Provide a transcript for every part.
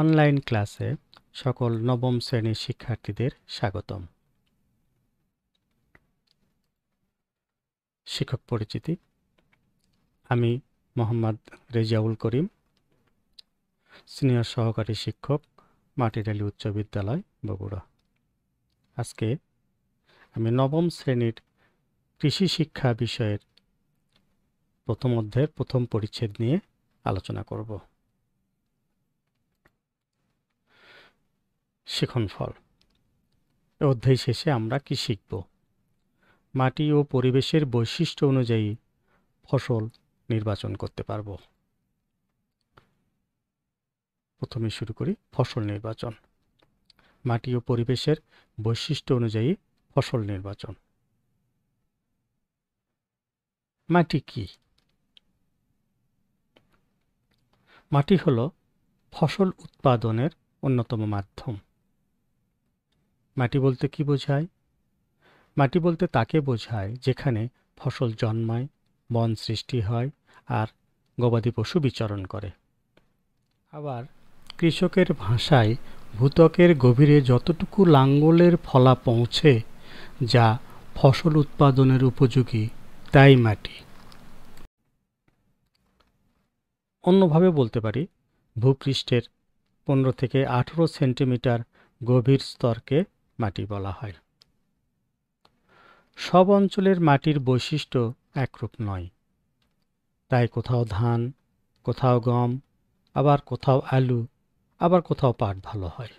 online ক্লাসে সকল নবম শ্রেণীর শিক্ষার্থীদের স্বাগতম শিক্ষক পরিচিতি আমি মোহাম্মদ রেজাউল করিম সিনিয়র সহকারী শিক্ষক মাটিডালি উচ্চ বিদ্যালয় বগুড়া আজকে আমি নবম শ্রেণীর কৃষি শিক্ষা বিষয়ের প্রথম অধ্যায়ের প্রথম পরিচ্ছেদ নিয়ে আলোচনা করব শিখনফল অধ্যায় শেষে আমরা কি শিখব মাটি ও পরিবেশের বৈশিষ্ট্য অনুযায়ী ফসল নির্বাচন করতে পারব প্রথমে শুরু করি ফসল নির্বাচন মাটি ও পরিবেশের বৈশিষ্ট্য অনুযায়ী ফসল নির্বাচন মাটি কি মাটি হল ফসল উৎপাদনের অন্যতম মাধ্যম মাটি বলতে কি বোঝায় মাটি বলতে তাকে বোঝায় যেখানে ফসল জন্মায় বন সৃষ্টি হয় আর গবাদি পশু বিচরণ করে আবার কৃষকের ভাষায় ভূতকের গভীরে যতটুকু লাঙ্গলের ফলা পৌঁছে যা ফসল উৎপাদনের উপযোগী তাই মাটি অন্যভাবে বলতে পারি ভূপৃষ্ঠের পনেরো থেকে আঠেরো সেন্টিমিটার গভীর স্তরকে মাটি বলা হয় সব অঞ্চলের মাটির বৈশিষ্ট্য একরূপ নয় তাই কোথাও ধান কোথাও গম আবার কোথাও আলু আবার কোথাও পাট ভালো হয়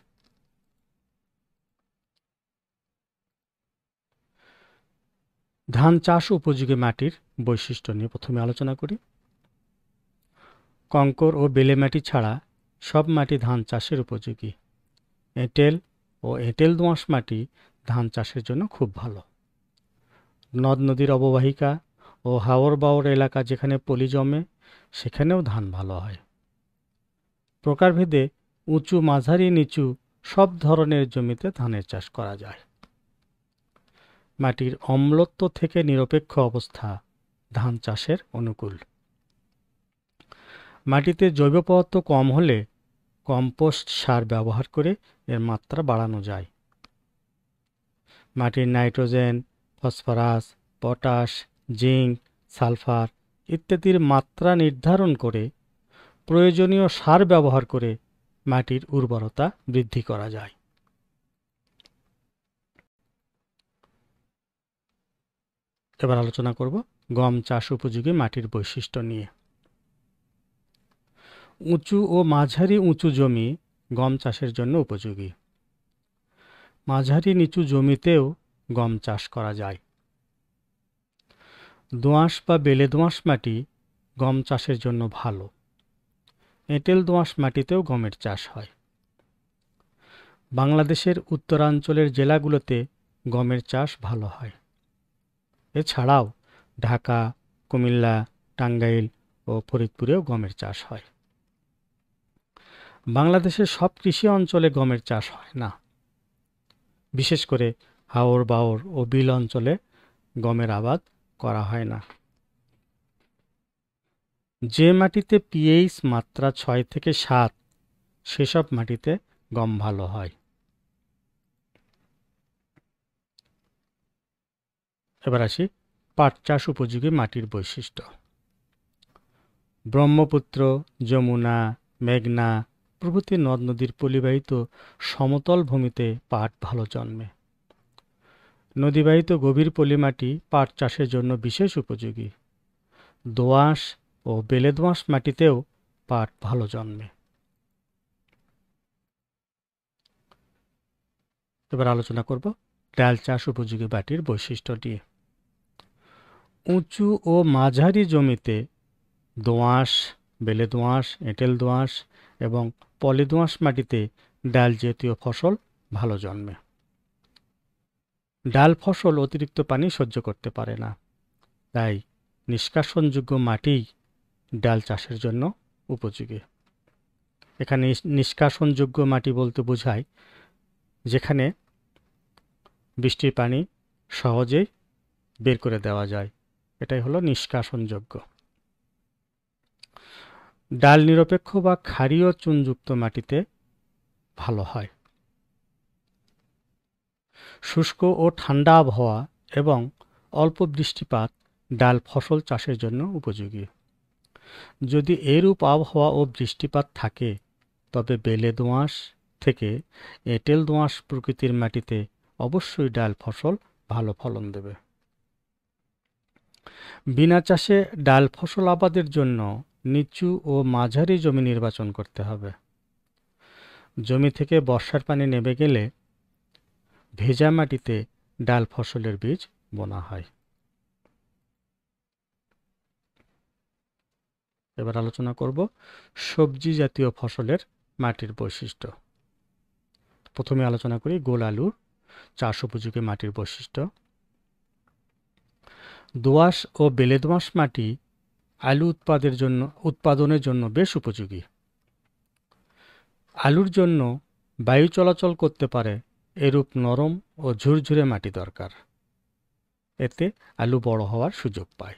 ধান চাষ উপযোগী মাটির বৈশিষ্ট্য নিয়ে প্রথমে আলোচনা করি কঙ্কর ও বেলে মাটি ছাড়া সব মাটি ধান চাষের উপযোগী এঁটেল ও এঁটেল দোঁয়াশ মাটি ধান চাষের জন্য খুব ভালো নদ নদীর অববাহিকা ও হাওর বাওর এলাকা যেখানে পলি জমে সেখানেও ধান ভালো হয় প্রকারভেদে উঁচু মাঝারি নিচু সব ধরনের জমিতে ধানের চাষ করা যায় মাটির অম্লত্ব থেকে নিরপেক্ষ অবস্থা ধান চাষের অনুকূল মাটিতে জৈব পদার্থ কম হলে কম্পোস্ট সার ব্যবহার করে এর মাত্রা বাড়ানো যায় মাটির nitrogen phosphorus potash zinc sulphur ইত্যাদির মাত্রা নির্ধারণ করে প্রয়োজনীয় সার ব্যবহার করে মাটির উর্বরতা বৃদ্ধি করা যায় এবার আলোচনা করব গম চাষ উপযোগী মাটির বৈশিষ্ট্য নিয়ে উঁচু ও মাঝারি উঁচু জমি গম চাষের জন্য উপযোগী মাঝারি নিচু জমিতেও গম চাষ করা যায় দোঁয়াশ বা বেলে দোঁয়াশ মাটি গম চাষের জন্য ভালো এঁটেল দোঁয়াশ মাটিতেও গমের চাষ হয় বাংলাদেশের উত্তরাঞ্চলের জেলাগুলোতে গমের চাষ ভালো হয় এছাড়াও ঢাকা কুমিল্লা টাঙ্গাইল ও ফরিদপুরেও গমের চাষ হয় বাংলাদেশের সব কৃষি অঞ্চলে গমের চাষ হয় না বিশেষ করে হাওর বাওর ও বিল অঞ্চলে গমের আবাদ করা হয় না যে মাটিতে পিএইচ মাত্রা ছয় থেকে সাত সেসব মাটিতে গম ভালো হয় এবার আসি পাট চাষ উপযোগী মাটির বৈশিষ্ট্য ব্রহ্মপুত্র যমুনা মেঘনা প্রভৃতি নদ নদীর পলিবাহিত সমতল ভূমিতে পাট ভালো জন্মে নদীবাহিত গভীর পলিমাটি পাট চাষের জন্য বিশেষ উপযোগী দোয়াশ ও বেলে দোয়াশ মাটিতেও পাট ভালো জন্মে এবার আলোচনা করব ডাল চাষ উপযোগী মাটির বৈশিষ্ট্য নিয়ে উঁচু ও মাঝারি জমিতে দোঁয়াশ বেলে দোঁয়াশ এঁটেল দোঁয়াশ এবং পলিদোঁয়াশ মাটিতে ডাল জাতীয় ফসল ভালো জন্মে ডাল ফসল অতিরিক্ত পানি সহ্য করতে পারে না তাই নিষ্কাশনযোগ্য মাটি ডাল চাষের জন্য উপযোগী এখানে নিষ্কাশনযোগ্য মাটি বলতে বোঝায় যেখানে বৃষ্টির পানি সহজেই বের করে দেওয়া যায় এটাই হলো নিষ্কাশনযোগ্য ডাল নিরপেক্ষ বা ক্ষারীয় চুনযুক্ত মাটিতে ভালো হয় শুষ্ক ও ঠান্ডা আবহাওয়া এবং অল্প বৃষ্টিপাত ডাল ফসল চাষের জন্য উপযোগী যদি এরূপ আবহাওয়া ও বৃষ্টিপাত থাকে তবে বেলে দোঁয়াশ থেকে এঁটেল দোঁয়াশ প্রকৃতির মাটিতে অবশ্যই ডাল ফসল ভালো ফলন দেবে বিনা চাষে ডাল ফসল আবাদের জন্য নিচু ও মাঝারি জমি নির্বাচন করতে হবে জমি থেকে বর্ষার পানি নেমে গেলে ভেজা মাটিতে ডাল ফসলের বীজ বোনা হয় এবার আলোচনা করব সবজি জাতীয় ফসলের মাটির বৈশিষ্ট্য প্রথমে আলোচনা করি গোল আলুর চাষ উপযোগী মাটির বৈশিষ্ট্য দোয়াশ ও বেলে দোয়াশ মাটি আলু উৎপাদের জন্য উৎপাদনের জন্য বেশ উপযোগী আলুর জন্য বায়ু চলাচল করতে পারে এরূপ নরম ও ঝুরঝুরে মাটি দরকার এতে আলু বড় হওয়ার সুযোগ পায়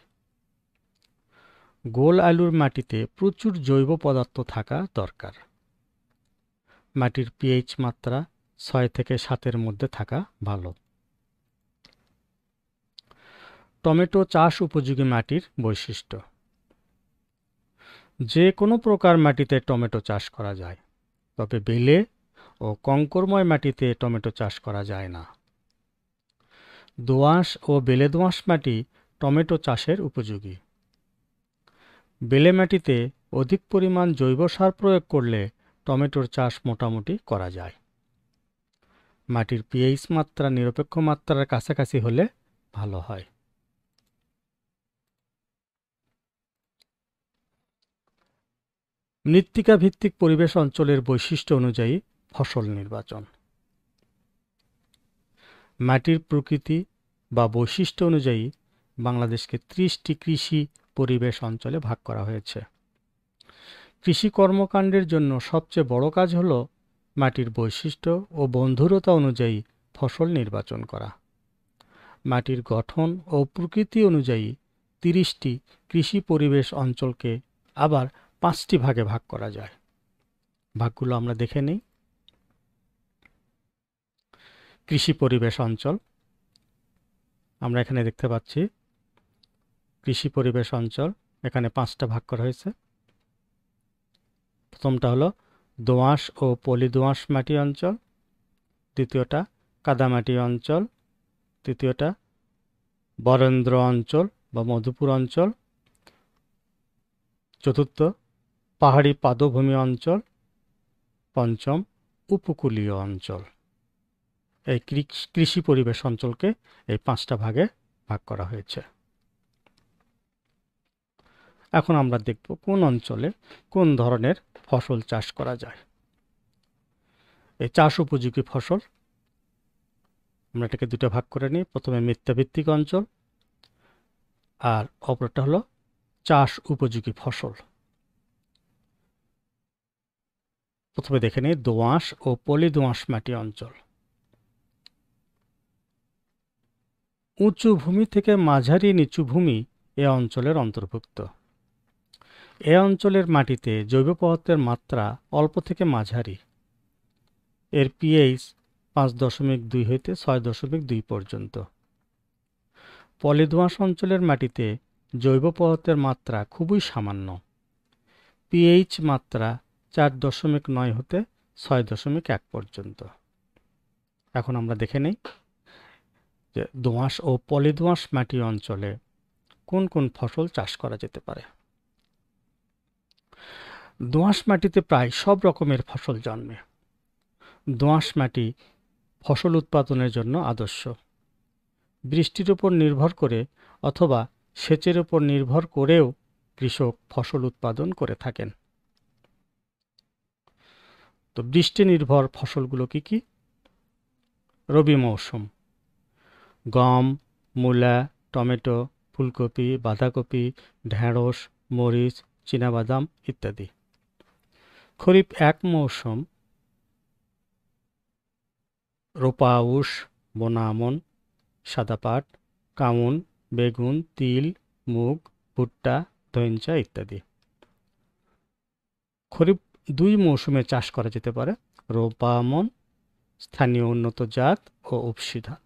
গোল আলুর মাটিতে প্রচুর জৈব পদার্থ থাকা দরকার মাটির পিএইচ মাত্রা ছয় থেকে সাতের মধ্যে থাকা ভালো টমেটো চাষ উপযোগী মাটির বৈশিষ্ট্য যে কোনো প্রকার মাটিতে টমেটো চাষ করা যায় তবে বেলে ও কঙ্করময় মাটিতে টমেটো চাষ করা যায় না দোআঁশ ও বেলে দোআঁশ মাটি টমেটো চাষের উপযোগী বেলে মাটিতে অধিক পরিমাণ জৈব সার প্রয়োগ করলে টমেটোর চাষ মোটামুটি করা যায় মাটির পিএইচ মাত্রা নিরপেক্ষ মাত্রার কাছাকাছি হলে ভালো হয় ভিত্তিক পরিবেশ অঞ্চলের বৈশিষ্ট্য অনুযায়ী ফসল নির্বাচন মাটির প্রকৃতি বা বৈশিষ্ট্য অনুযায়ী বাংলাদেশকে ত্রিশটি কৃষি পরিবেশ অঞ্চলে ভাগ করা হয়েছে কৃষি কর্মকাণ্ডের জন্য সবচেয়ে বড় কাজ হল মাটির বৈশিষ্ট্য ও বন্ধুরতা অনুযায়ী ফসল নির্বাচন করা মাটির গঠন ও প্রকৃতি অনুযায়ী তিরিশটি কৃষি পরিবেশ অঞ্চলকে আবার পাঁচটি ভাগে ভাগ করা যায় ভাগগুলো আমরা দেখে নিই কৃষি পরিবেশ অঞ্চল আমরা এখানে দেখতে পাচ্ছি কৃষি পরিবেশ অঞ্চল এখানে পাঁচটা ভাগ করা হয়েছে প্রথমটা হলো দোঁয়াশ ও পলি দোঁয়াশ মাটি অঞ্চল দ্বিতীয়টা কাদামাটি অঞ্চল তৃতীয়টা বরেন্দ্র অঞ্চল বা মধুপুর অঞ্চল চতুর্থ পাহাড়ি পাদভূমি অঞ্চল পঞ্চম উপকূলীয় অঞ্চল এই কৃষি পরিবেশ অঞ্চলকে এই পাঁচটা ভাগে ভাগ করা হয়েছে এখন আমরা দেখব কোন অঞ্চলে কোন ধরনের ফসল চাষ করা যায় এই চাষ উপযোগী ফসল আমরা এটাকে দুটো ভাগ করে নিই প্রথমে মিথ্যাভিত্তিক অঞ্চল আর অপরটা হলো চাষ উপযোগী ফসল প্রথমে দেখে নিই দোঁয়াশ ও পলি দোঁয়াশ মাটি অঞ্চল উঁচু ভূমি থেকে মাঝারি নিচু ভূমি এ অঞ্চলের অন্তর্ভুক্ত এ অঞ্চলের মাটিতে জৈব পদার্থের মাত্রা অল্প থেকে মাঝারি এর পিএইচ পাঁচ দশমিক দুই হইতে ছয় দশমিক দুই পর্যন্ত পলিদোঁয়াশ অঞ্চলের মাটিতে জৈব পদার্থের মাত্রা খুবই সামান্য পিএইচ মাত্রা চার দশমিক নয় হতে ছয় দশমিক এক পর্যন্ত এখন আমরা দেখে নেই যে দোঁয়াশ ও পলিদোঁয়াশ মাটি অঞ্চলে কোন কোন ফসল চাষ করা যেতে পারে দোঁয়াশ মাটিতে প্রায় সব রকমের ফসল জন্মে দোঁয়াশ মাটি ফসল উৎপাদনের জন্য আদর্শ বৃষ্টির উপর নির্ভর করে অথবা সেচের উপর নির্ভর করেও কৃষক ফসল উৎপাদন করে থাকেন তো বৃষ্টি নির্ভর ফসলগুলো কি কি রবি মৌসুম গম মূলা টমেটো ফুলকপি বাঁধাকপি ঢ্যাঁড়স মরিচ চীনাবাদাম ইত্যাদি খরিফ এক মৌসুম রোপা উস বোনা সাদা পাট কাউন বেগুন তিল মুগ ভুট্টা ধৈঞ্চা ইত্যাদি খরিফ দুই মৌসুমে চাষ করা যেতে পারে রোপা স্থানীয় উন্নত জাত ও উপসি ধান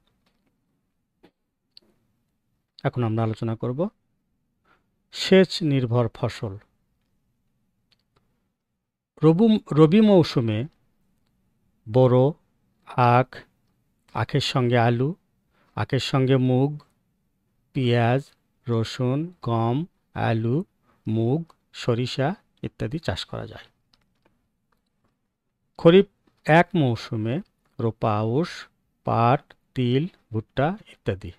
এখন আমরা আলোচনা করব সেচ নির্ভর ফসল রবু রবি মৌসুমে বড় আখ আখের সঙ্গে আলু আখের সঙ্গে মুগ পেঁয়াজ রসুন গম আলু মুগ সরিষা ইত্যাদি চাষ করা যায় খরিফ এক মৌসুমে রোপা আউশ পাট তিল ভুট্টা ইত্যাদি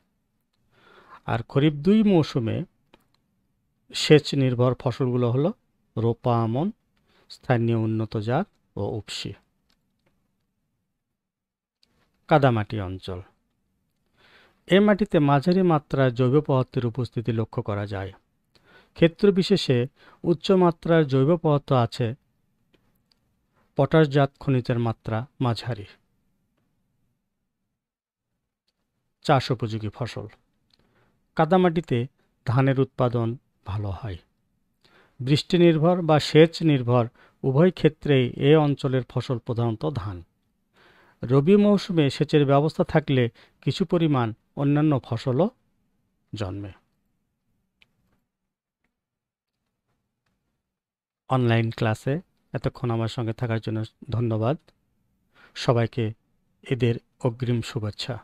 আর খরিফ দুই মৌসুমে সেচ নির্ভর ফসলগুলো হলো রোপা আমন স্থানীয় উন্নত জাত ও উপসি কাদামাটি অঞ্চল এ মাটিতে মাঝারি মাত্রায় জৈব পদার্থের উপস্থিতি লক্ষ্য করা যায় ক্ষেত্র বিশেষে উচ্চ জৈব পদার্থ আছে পটাশজাত খনিজের মাত্রা মাঝারি চাষ উপযোগী ফসল কাদামাটিতে ধানের উৎপাদন ভালো হয় বৃষ্টি নির্ভর বা সেচ নির্ভর উভয় ক্ষেত্রেই এ অঞ্চলের ফসল প্রধানত ধান রবি মৌসুমে সেচের ব্যবস্থা থাকলে কিছু পরিমাণ অন্যান্য ফসলও জন্মে অনলাইন ক্লাসে এতক্ষণ আমার সঙ্গে থাকার জন্য ধন্যবাদ সবাইকে এদের অগ্রিম শুভেচ্ছা